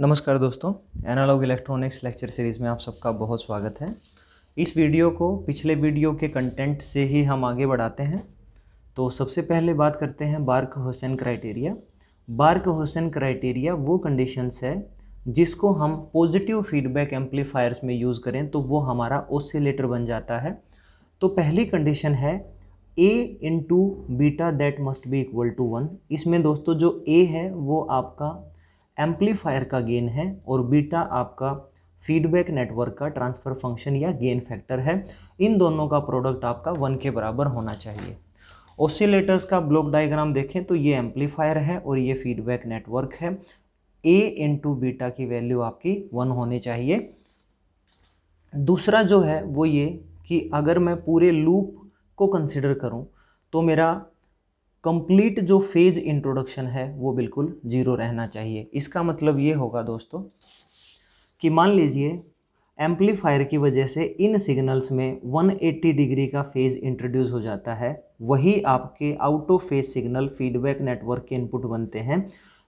नमस्कार दोस्तों analogue electronics lecture series में आप सबका बहुत स्वागत है इस वीडियो को पिछले वीडियो के कंटेंट से ही हम आगे बढ़ाते हैं तो सबसे पहले बात करते हैं Barkhausen criteria Barkhausen criteria वो कंडीशंस है जिसको हम पॉजिटिव फीडबैक एम्पलीफायर्स में यूज़ करें तो वो हमारा ओसीलेटर बन जाता है तो पहली कंडीशन है A into beta that must be equal to one इसमें दोस्तों जो ए है वो आपका एम्पलीफायर का गेन है और बीटा आपका फीडबैक नेटवर्क का ट्रांसफर फंक्शन या गेन फैक्टर है इन दोनों का प्रोडक्ट आपका वन के बराबर होना चाहिए ओसिलेटर्स का ब्लॉक डायग्राम देखें तो ये एम्पलीफायर है और ये फीडबैक नेटवर्क है ए इंटू बीटा की वैल्यू आपकी वन होनी चाहिए दूसरा जो है वो ये कि अगर मैं पूरे लूप को कंसिडर करूँ तो मेरा कंप्लीट जो फेज इंट्रोडक्शन है वो बिल्कुल जीरो रहना चाहिए इसका मतलब ये होगा दोस्तों कि मान लीजिए एम्पलीफायर की वजह से इन सिग्नल्स में 180 डिग्री का फेज़ इंट्रोड्यूस हो जाता है वही आपके out of phase signal feedback network के इनपुट बनते हैं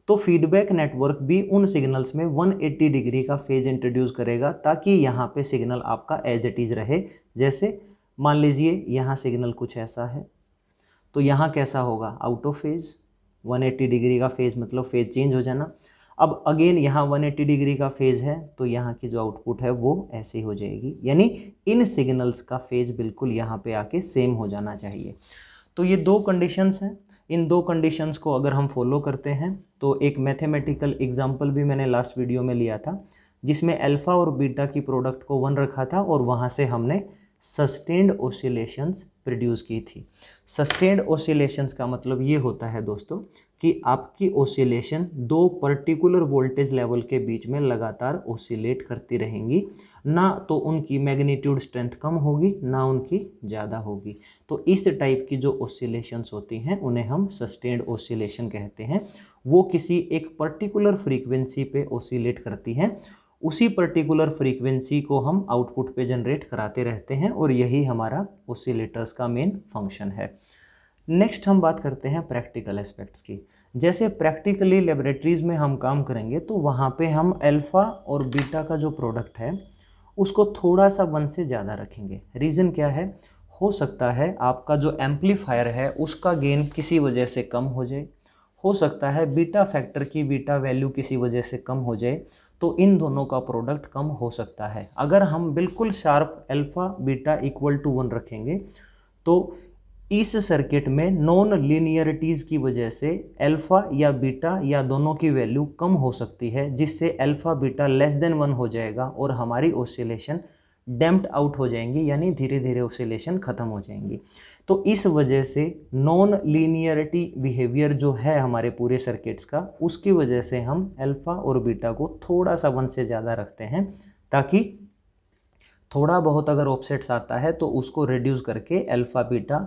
तो फीडबैक नेटवर्क भी उन सिग्नल्स में 180 डिग्री का फेज इंट्रोड्यूस करेगा ताकि यहाँ पे सिग्नल आपका एज इट इज़ रहे जैसे मान लीजिए यहाँ सिग्नल कुछ ऐसा है तो यहाँ कैसा होगा आउट ऑफ फेज़ 180 डिग्री का फेज़ मतलब फेज़ चेंज हो जाना अब अगेन यहाँ 180 डिग्री का फेज़ है तो यहाँ की जो आउटपुट है वो ऐसे हो जाएगी यानी इन सिग्नल्स का फेज़ बिल्कुल यहाँ पे आके सेम हो जाना चाहिए तो ये दो कंडीशंस हैं इन दो कंडीशंस को अगर हम फॉलो करते हैं तो एक मैथेमेटिकल एग्जाम्पल भी मैंने लास्ट वीडियो में लिया था जिसमें एल्फा और बीटा की प्रोडक्ट को वन रखा था और वहाँ से हमने सस्टेंड ओसिलेशंस प्रोड्यूस की थी सस्टेंड ओसिलेशंस का मतलब ये होता है दोस्तों कि आपकी ओसिलेशन दो पर्टिकुलर वोल्टेज लेवल के बीच में लगातार ओसिलेट करती रहेंगी ना तो उनकी मैग्नीट्यूड स्ट्रेंथ कम होगी ना उनकी ज़्यादा होगी तो इस टाइप की जो ओसिलेशंस होती हैं उन्हें हम सस्टेंड ओसिलेशन कहते हैं वो किसी एक पर्टिकुलर फ्रीक्वेंसी पे ओसिलेट करती हैं उसी पर्टिकुलर फ्रीक्वेंसी को हम आउटपुट पे जनरेट कराते रहते हैं और यही हमारा ओसिलेटर्स का मेन फंक्शन है नेक्स्ट हम बात करते हैं प्रैक्टिकल एस्पेक्ट्स की जैसे प्रैक्टिकली लेबोरेटरीज़ में हम काम करेंगे तो वहाँ पे हम अल्फ़ा और बीटा का जो प्रोडक्ट है उसको थोड़ा सा वन से ज़्यादा रखेंगे रीज़न क्या है हो सकता है आपका जो एम्पलीफायर है उसका गेन किसी वजह से कम हो जाए हो सकता है बीटा फैक्टर की बीटा वैल्यू किसी वजह से कम हो जाए तो इन दोनों का प्रोडक्ट कम हो सकता है अगर हम बिल्कुल sharp alpha beta equal to one रखेंगे तो इस सर्किट में नॉन लीनियरिटीज़ की वजह से अल्फ़ा या बीटा या दोनों की वैल्यू कम हो सकती है जिससे alpha beta less than one हो जाएगा और हमारी ओसिलेशन डैम्प्ड आउट हो जाएंगी यानी धीरे धीरे ऑसिलेशन ख़त्म हो जाएंगी तो इस वजह से नॉन लीनियरिटी बिहेवियर जो है हमारे पूरे सर्किट्स का उसकी वजह से हम अल्फ़ा और बीटा को थोड़ा सा वन से ज़्यादा रखते हैं ताकि थोड़ा बहुत अगर ऑफसेट्स आता है तो उसको रिड्यूस करके alpha beta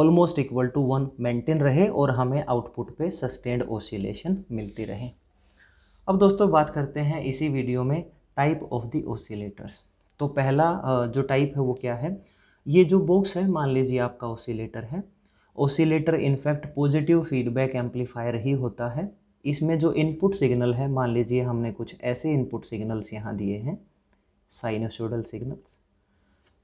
almost equal to one maintain रहे और हमें आउटपुट पे सस्टेन्ड ओसिलेशन मिलती रहे अब दोस्तों बात करते हैं इसी वीडियो में टाइप ऑफ द ओसिलेटर्स तो पहला जो टाइप है वो क्या है ये जो बॉक्स है मान लीजिए आपका ओसीलेटर है oscillator in fact positive feedback amplifier ही होता है इसमें जो इनपुट सिग्नल है मान लीजिए हमने कुछ ऐसे इनपुट सिग्नल्स यहाँ दिए हैं साइनोसोडल सिग्नल्स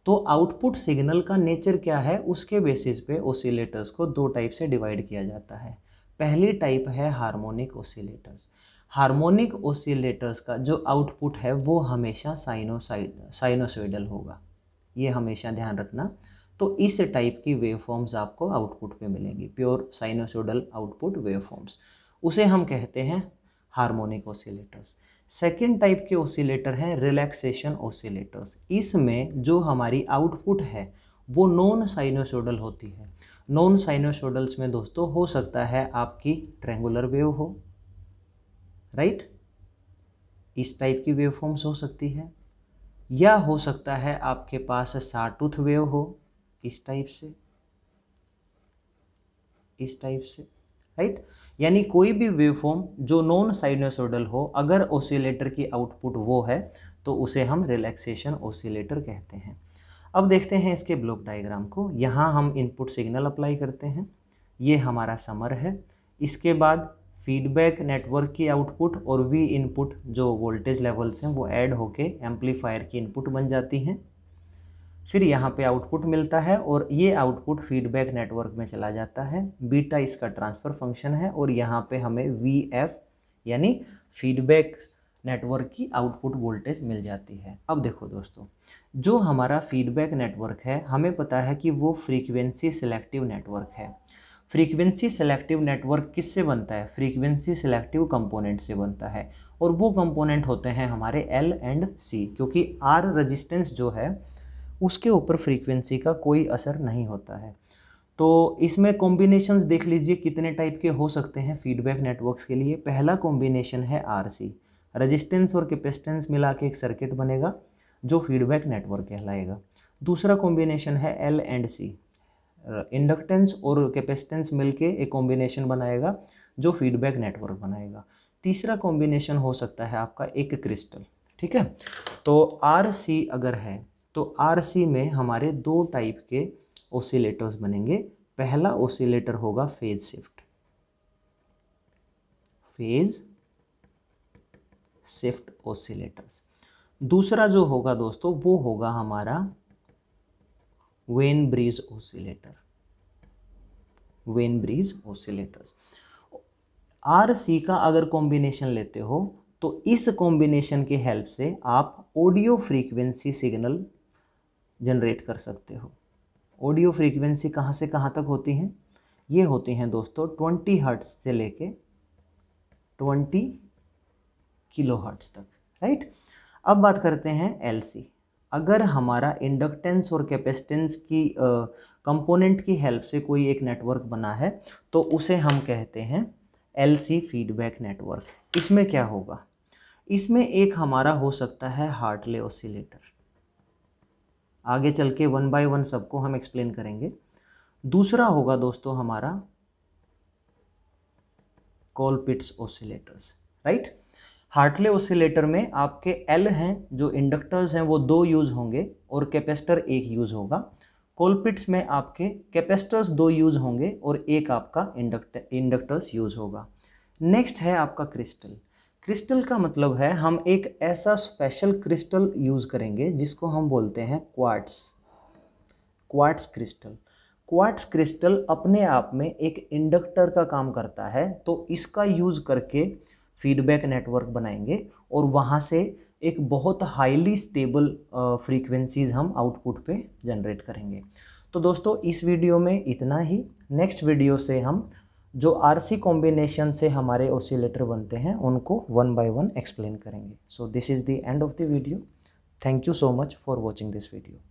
तो आउटपुट सिग्नल का नेचर क्या है उसके बेसिस पे ओसीलेटर्स को दो टाइप से डिवाइड किया जाता है पहली टाइप है हार्मोनिक ओसीलेटर्स हार्मोनिक ओसिलेटर्स का जो आउटपुट है वो हमेशा साइनोसाइड साइनोसोइडल होगा ये हमेशा ध्यान रखना तो इस टाइप की वेव फॉर्म्स आपको आउटपुट पे मिलेंगी pure sinusoidal output waveforms forms उसे हम कहते हैं हार्मोनिक ओसिलेटर्स सेकेंड टाइप के ओसिलेटर हैं रिलैक्सेशन ओसिलेटर्स इसमें जो हमारी आउटपुट है वो नॉन साइनोसोडल होती है नॉन साइनोसोडल्स में दोस्तों हो सकता है आपकी ट्रेंगुलर वेव हो राइट इस टाइप की वेव फॉर्म्स हो सकती है या हो सकता है आपके पास साटूथ वेव हो इस टाइप से इस टाइप से राइट यानी कोई भी वेव फॉर्म जो नॉन साइनोसोडल हो अगर ओसिलेटर की आउटपुट वो है तो उसे हम रिलैक्सेशन ओसिलेटर कहते हैं अब देखते हैं इसके ब्लॉक डायग्राम को यहाँ हम इनपुट सिग्नल अप्लाई करते हैं ये हमारा समर है इसके बाद फीडबैक नेटवर्क की आउटपुट और वी इनपुट जो वोल्टेज लेवल्स हैं वो ऐड होके एम्पलीफायर की इनपुट बन जाती हैं फिर यहाँ पे आउटपुट मिलता है और ये आउटपुट फीडबैक नेटवर्क में चला जाता है बीटा इसका ट्रांसफ़र फंक्शन है और यहाँ पे हमें वी एफ यानी फीडबैक नेटवर्क की आउटपुट वोल्टेज मिल जाती है अब देखो दोस्तों जो हमारा फीडबैक नेटवर्क है हमें पता है कि वो फ्रीक्वेंसी सिलेक्टिव नेटवर्क है फ्रीक्वेंसी सेलेक्टिव नेटवर्क किससे बनता है फ्रीक्वेंसी सेलेक्टिव कंपोनेंट से बनता है और वो कंपोनेंट होते हैं हमारे एल एंड सी क्योंकि आर रजिस्टेंस जो है उसके ऊपर फ्रीक्वेंसी का कोई असर नहीं होता है तो इसमें कॉम्बिनेशंस देख लीजिए कितने टाइप के हो सकते हैं फीडबैक नेटवर्क्स के लिए पहला कॉम्बिनेशन है आर सी रजिस्टेंस और कैपेसिटेंस मिला के एक सर्किट बनेगा जो फीडबैक नेटवर्क कहलाएगा दूसरा कॉम्बिनेशन है एल एंड सी इंडक्टेंस और कैपेसिटेंस मिलके एक कॉम्बिनेशन बनाएगा जो फीडबैक नेटवर्क बनाएगा तीसरा कॉम्बिनेशन हो सकता है आपका एक क्रिस्टल ठीक है तो आर सी अगर है तो आर सी में हमारे दो टाइप के ओसिलेटर्स बनेंगे पहला ओसिलेटर होगा phase shift phase shift oscillators दूसरा जो होगा दोस्तों वो होगा हमारा Wien bridge oscillator Wien bridge oscillators R C का अगर कॉम्बिनेशन लेते हो तो इस कॉम्बिनेशन की हेल्प से आप ऑडियो फ्रीक्वेंसी सिग्नल जनरेट कर सकते हो ऑडियो फ्रीक्वेंसी कहाँ से कहाँ तक होती हैं ये होती हैं दोस्तों ट्वेंटी हर्ट्स से लेके ट्वेंटी किलो हर्ट्स तक राइट अब बात करते हैं एलसी अगर हमारा इंडक्टेंस और कैपेसिटेंस की कंपोनेंट की हेल्प से कोई एक नेटवर्क बना है तो उसे हम कहते हैं एलसी फीडबैक नेटवर्क इसमें क्या होगा इसमें एक हमारा हो सकता है हार्टले ओसिलेटर आगे चल के वन बाय वन सबको हम एक्सप्लेन करेंगे दूसरा होगा दोस्तों हमारा Colpitts oscillators right Hartley oscillator में आपके एल हैं जो इंडक्टर्स हैं वो दो यूज़ होंगे और कैपेसिटर एक यूज़ होगा कोलपिट्स में आपके कैपेसिटर्स दो यूज़ होंगे और एक आपका इंडक्ट इंडक्टर्स यूज़ होगा नेक्स्ट है आपका क्रिस्टल क्रिस्टल का मतलब है हम एक ऐसा स्पेशल क्रिस्टल यूज़ करेंगे जिसको हम बोलते हैं quartz quartz crystal quartz crystal अपने आप में एक इंडक्टर का काम करता है तो इसका यूज़ करके फीडबैक नेटवर्क बनाएंगे और वहाँ से एक बहुत हाईली स्टेबल फ्रीक्वेंसीज़ हम आउटपुट पे जनरेट करेंगे तो दोस्तों इस वीडियो में इतना ही नेक्स्ट वीडियो से हम जो आर सी कॉम्बिनेशन से हमारे ओसिलेटर बनते हैं उनको वन बाय वन एक्सप्लेन करेंगे so this is the end of the video thank you so much for watching this video